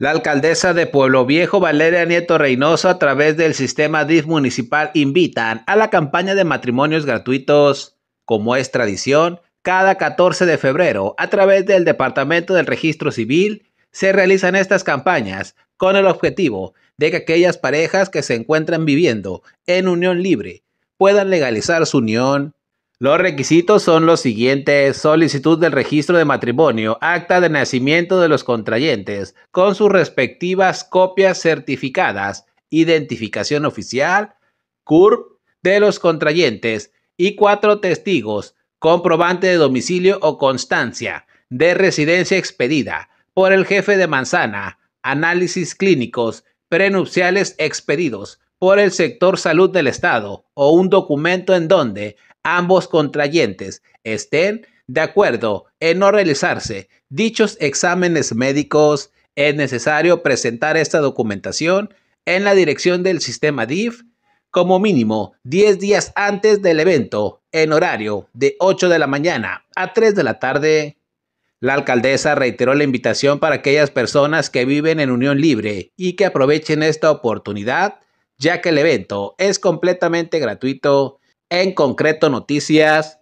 La alcaldesa de Pueblo Viejo, Valeria Nieto Reynoso, a través del sistema DIF municipal, invitan a la campaña de matrimonios gratuitos, como es tradición, cada 14 de febrero, a través del Departamento del Registro Civil, se realizan estas campañas con el objetivo de que aquellas parejas que se encuentran viviendo en unión libre puedan legalizar su unión los requisitos son los siguientes. Solicitud del registro de matrimonio, acta de nacimiento de los contrayentes, con sus respectivas copias certificadas, identificación oficial, CURP de los contrayentes y cuatro testigos, comprobante de domicilio o constancia de residencia expedida por el jefe de manzana, análisis clínicos prenupciales expedidos por el sector salud del Estado o un documento en donde ambos contrayentes estén de acuerdo en no realizarse dichos exámenes médicos, es necesario presentar esta documentación en la dirección del sistema DIF como mínimo 10 días antes del evento en horario de 8 de la mañana a 3 de la tarde. La alcaldesa reiteró la invitación para aquellas personas que viven en unión libre y que aprovechen esta oportunidad, ya que el evento es completamente gratuito en concreto noticias